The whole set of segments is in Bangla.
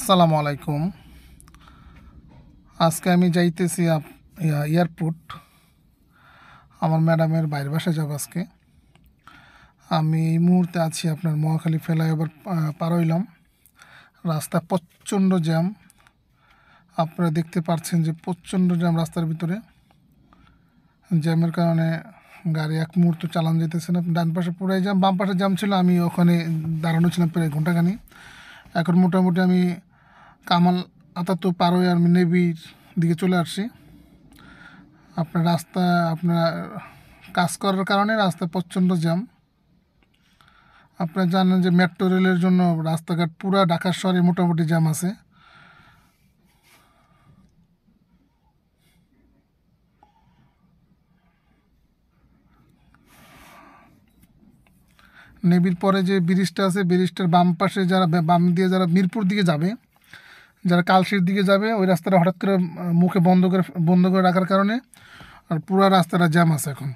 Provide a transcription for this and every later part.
আসসালামু আলাইকুম আজকে আমি যাইতেছি এয়ারপোর্ট আমার ম্যাডামের বাইরের বাসা যাব আজকে আমি এই মুহূর্তে আছি আপনার মহাখালী ফ্লাইওভার পার হইলাম রাস্তা প্রচণ্ড জ্যাম আপনারা দেখতে পাচ্ছেন যে প্রচণ্ড জ্যাম রাস্তার ভিতরে জ্যামের কারণে গাড়ি এক মুহূর্ত চালান যেতেছে না ডান পাশে পুরাই জ্যাম বাম পাশে জ্যাম ছিল আমি ওখানে দাঁড়ানো ছিলাম প্রায় ঘন্টাখানি এখন মোটামুটি আমি কামাল আতাতু পারোয় আর্মি নেভির দিকে চলে আসছি আপনার রাস্তা আপনার কাজ করার কারণে রাস্তা প্রচণ্ড জ্যাম আপনারা জানেন যে মেট্রো রেলের জন্য রাস্তাঘাট পুরা ঢাকার শহরে মোটামুটি জ্যাম আছে নেবির পরে যে ব্রিজটা আছে ব্রিজটার বাম পাশে যারা বাম দিয়ে যারা মিরপুর দিকে যাবে যারা কালশির দিকে যাবে ওই রাস্তাটা হঠাৎ করে মুখে বন্ধ করে বন্ধ করে রাখার কারণে আর পুরো রাস্তাটা জ্যাম আছে এখন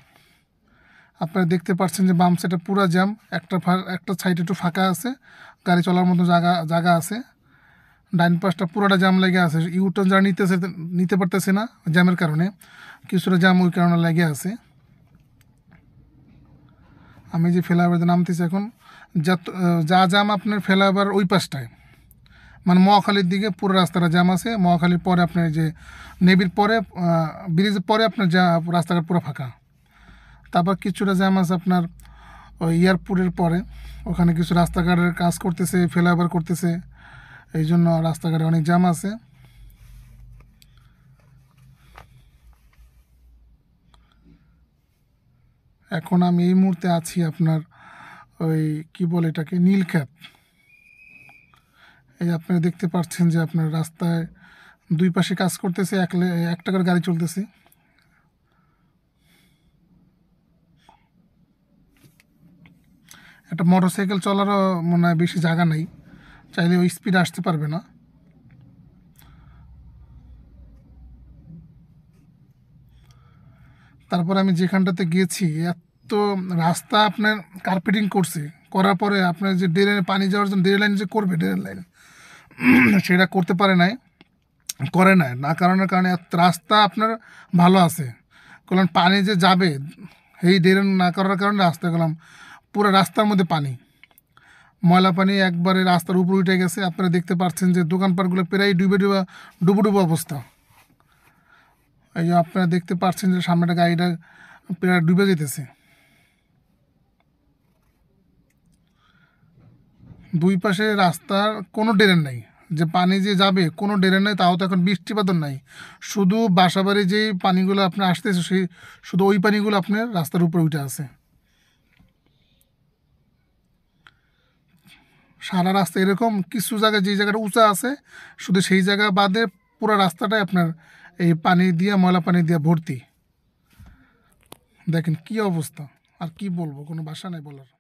আপনারা দেখতে পাচ্ছেন যে বাম সাইডে পুরো জ্যাম একটা একটা সাইড একটু ফাঁকা আছে গাড়ি চলার মতো জায়গা জায়গা আছে ডাইন পাশটা পুরোটা জ্যাম লেগে আছে ইউটার্ন যারা নিতেছে নিতে পারতেছে না জ্যামের কারণে কিছুটা জ্যাম ওই কারণে লেগে আছে আমি যে ফ্লাইওভারতে নামতেছি এখন যা যা জ্যাম আপনার ফেলাবার ওই পাশটায় মানে মহাখালীর দিকে পুরো রাস্তাটা জ্যাম আছে মহাখালীর পরে আপনার যে নেভির পরে ব্রিজের পরে আপনার যা রাস্তাঘাট পুরো ফাঁকা তারপর কিছুটা জ্যাম আছে আপনার ওই এয়ারপোর্টের পরে ওখানে কিছু রাস্তাঘাটের কাজ করতেছে ফ্লাইওভার করতেছে এই জন্য রাস্তাঘাটে অনেক জ্যাম আছে এখন আমি এই মুহূর্তে আছি আপনার ওই কি বলে এটাকে নীলক্ষেপ এই আপনারা দেখতে পাচ্ছেন যে আপনার রাস্তায় দুই পাশে কাজ করতেছে এক এক টাকার গাড়ি চলতেছে একটা মোটর সাইকেল চলারও মনে হয় বেশি জায়গা নেই চাইলে ওই স্পিড আসতে পারবে না তারপর আমি যেখানটাতে গিয়েছি এত রাস্তা আপনার কার্পেটিং করছে করার পরে আপনার যে ড্রেনের পানি যাওয়ার জন্য ড্রেন লাইন যে করবে ড্রেন লাইন সেটা করতে পারে নাই করে নাই না কারণের কারণে রাস্তা আপনার ভালো আছে কলাম পানি যে যাবে এই ড্রেন না করার কারণে রাস্তা গেলাম পুরো রাস্তার মধ্যে পানি ময়লা পানি একবারে রাস্তার উপর উঠে গেছে আপনারা দেখতে পাচ্ছেন যে দোকানপাটগুলো প্রায় ডুবে ডুবে ডুবু ডুবু অবস্থা এই যে আপনারা দেখতে পাচ্ছেন যে সামনেটা গাড়িটা প্রায় ডুবে যেতেছে দুই পাশে রাস্তার কোনো ড্রেন নাই যে পানি যে যাবে কোনো ড্রেন নেই তাও তো এখন বৃষ্টিপাতন নাই শুধু বাসাবাড়ি যেই পানিগুলো আপনার আসতেছে সেই শুধু ওই পানিগুলো আপনার রাস্তার উপরে উঠে আছে সারা রাস্তা এরকম কিছু জায়গায় যে জায়গাটা উঁচা আছে শুধু সেই জায়গা বাদে পুরো রাস্তাটাই আপনার এই পানি দিয়ে ময়লা পানি দিয়ে ভর্তি দেখেন কি অবস্থা আর কি বলবো কোনো বাসা নাই বলার